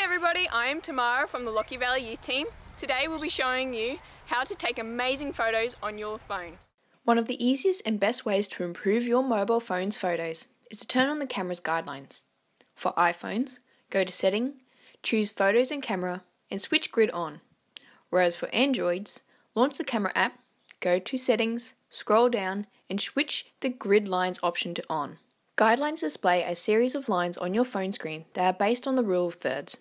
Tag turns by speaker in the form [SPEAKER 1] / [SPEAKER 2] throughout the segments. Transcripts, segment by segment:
[SPEAKER 1] Hi everybody, I'm Tamara from the Lockie Valley Youth Team. Today we'll be showing you how to take amazing photos on your phone.
[SPEAKER 2] One of the easiest and best ways to improve your mobile phone's photos is to turn on the camera's guidelines. For iPhones, go to Setting, choose Photos and Camera, and switch Grid on. Whereas for Androids, launch the camera app, go to Settings, scroll down, and switch the Grid Lines option to On. Guidelines display a series of lines on your phone screen that are based on the rule of thirds,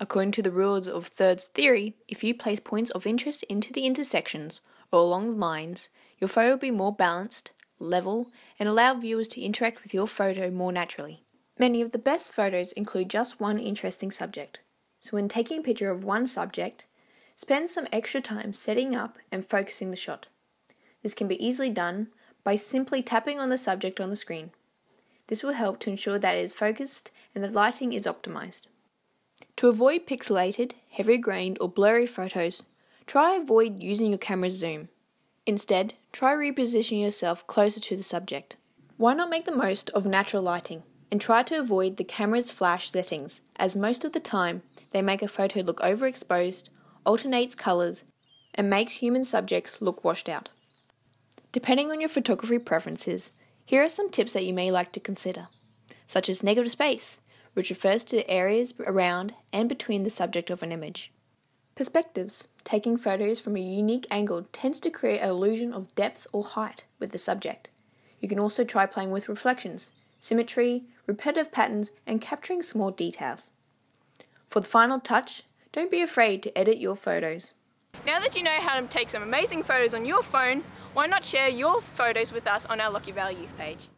[SPEAKER 2] According to the rules of thirds theory, if you place points of interest into the intersections or along the lines, your photo will be more balanced, level, and allow viewers to interact with your photo more naturally. Many of the best photos include just one interesting subject. So when taking a picture of one subject, spend some extra time setting up and focusing the shot. This can be easily done by simply tapping on the subject on the screen. This will help to ensure that it is focused and the lighting is optimized. To avoid pixelated, heavy grained, or blurry photos, try avoid using your camera's zoom. Instead, try repositioning yourself closer to the subject. Why not make the most of natural lighting and try to avoid the camera's flash settings, as most of the time they make a photo look overexposed, alternates colours, and makes human subjects look washed out. Depending on your photography preferences, here are some tips that you may like to consider, such as negative space, which refers to the areas around and between the subject of an image. Perspectives. Taking photos from a unique angle tends to create an illusion of depth or height with the subject. You can also try playing with reflections, symmetry, repetitive patterns, and capturing small details. For the final touch, don't be afraid to edit your photos.
[SPEAKER 1] Now that you know how to take some amazing photos on your phone, why not share your photos with us on our Lucky Valley Youth page?